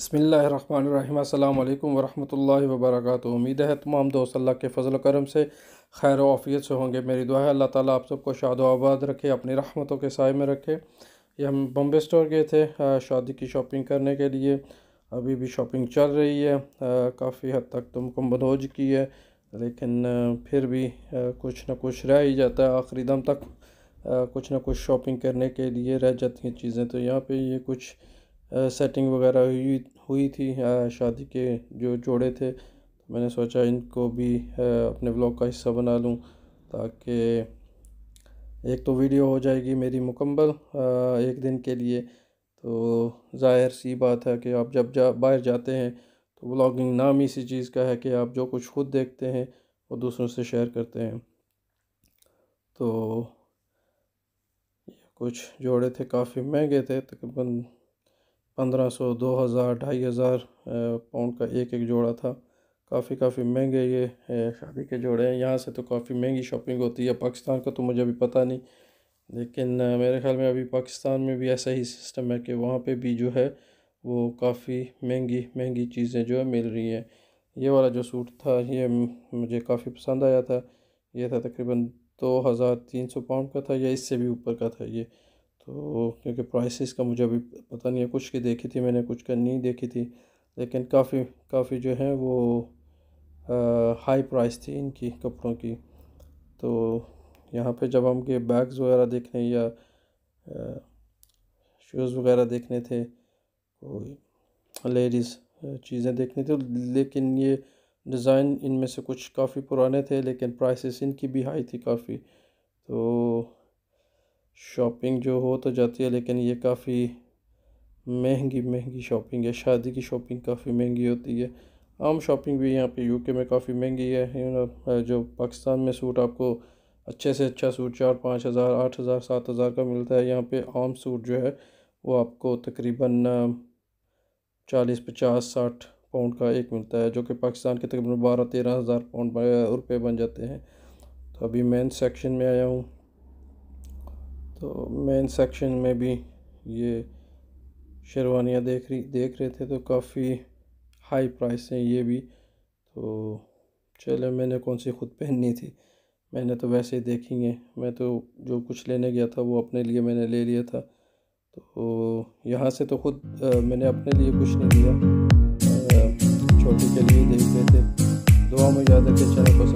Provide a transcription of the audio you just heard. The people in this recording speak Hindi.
बसमिलकुम अल्लाम वरहमल वबरक उम्मीद है तमाम दोस्त अल्लाह के फ़जल करम से खैर वाफ़ियत से होंगे मेरी दुआ है अल्लाह ताला आप सबको शाद आबाद रखे अपनी रहमतों के साय में रखे ये हम बम्बे स्टोर गए थे शादी की शॉपिंग करने के लिए अभी भी शॉपिंग चल रही है काफ़ी हद तक तो मुकम्मल हो चुकी है लेकिन फिर भी कुछ ना कुछ रह ही जाता है आखिरी दम तक कुछ ना कुछ शॉपिंग करने के लिए रह जाती हैं चीज़ें तो यहाँ पर ये कुछ सेटिंग वगैरह हुई हुई थी शादी के जो जोड़े थे मैंने सोचा इनको भी अपने ब्लॉग का हिस्सा बना लूँ ताकि एक तो वीडियो हो जाएगी मेरी मुकम्मल एक दिन के लिए तो ज़ाहिर सी बात है कि आप जब जा बाहर जाते हैं तो ब्लॉगिंग नाम इसी चीज़ का है कि आप जो कुछ खुद देखते हैं और दूसरों से शेयर करते हैं तो कुछ जोड़े थे काफ़ी महंगे थे तकरीबन पंद्रह सौ दो हज़ार ढाई हज़ार पाउंड का एक एक जोड़ा था काफ़ी काफ़ी महंगे ये शादी के जोड़े हैं यहाँ से तो काफ़ी महंगी शॉपिंग होती है पाकिस्तान का तो मुझे अभी पता नहीं लेकिन मेरे ख्याल में अभी पाकिस्तान में भी ऐसा ही सिस्टम है कि वहाँ पे भी जो है वो काफ़ी महंगी महंगी चीज़ें जो है मिल रही हैं ये वाला जो सूट था ये मुझे काफ़ी पसंद आया था ये था तकरीबन दो हज़ार तीन सौ पाउंड का था या इससे भी ऊपर का था ये तो क्योंकि प्राइसेस का मुझे अभी पता नहीं है कुछ की देखी थी मैंने कुछ का नहीं देखी थी लेकिन काफ़ी काफ़ी जो है वो आ, हाई प्राइस थी इनकी कपड़ों की तो यहाँ पे जब हम के बैग्स वगैरह देखने या शूज़ वगैरह देखने थे तो लेडीज़ चीज़ें देखनी थी लेकिन ये डिज़ाइन इनमें से कुछ काफ़ी पुराने थे लेकिन प्राइसेस इनकी भी हाई थी काफ़ी तो शॉपिंग जो हो तो जाती है लेकिन ये काफ़ी महंगी महंगी शॉपिंग है शादी की शॉपिंग काफ़ी महंगी होती है आम शॉपिंग भी यहाँ पे यूके में काफ़ी महंगी है यू नो जो पाकिस्तान में सूट आपको अच्छे से अच्छा सूट चार पाँच हज़ार आठ हज़ार सात हज़ार का मिलता है यहाँ पे आम सूट जो है वो आपको तकरीबन चालीस पचास साठ पाउंड का एक मिलता है जो कि पाकिस्तान के तकरीबन बारह तेरह हज़ार पाउंड रुपये बन जाते हैं तो अभी मेन सेक्शन में आया हूँ तो मेन सेक्शन में भी ये शेरवानियाँ देख रही देख रहे थे तो काफ़ी हाई प्राइस हैं ये भी तो चले मैंने कौन सी ख़ुद पहननी थी मैंने तो वैसे ही देखी है मैं तो जो कुछ लेने गया था वो अपने लिए मैंने ले लिया था तो यहाँ से तो ख़ुद मैंने अपने लिए कुछ नहीं लिया छोटी के लिए देख रहे थे दुआ में याद रखें चैनल को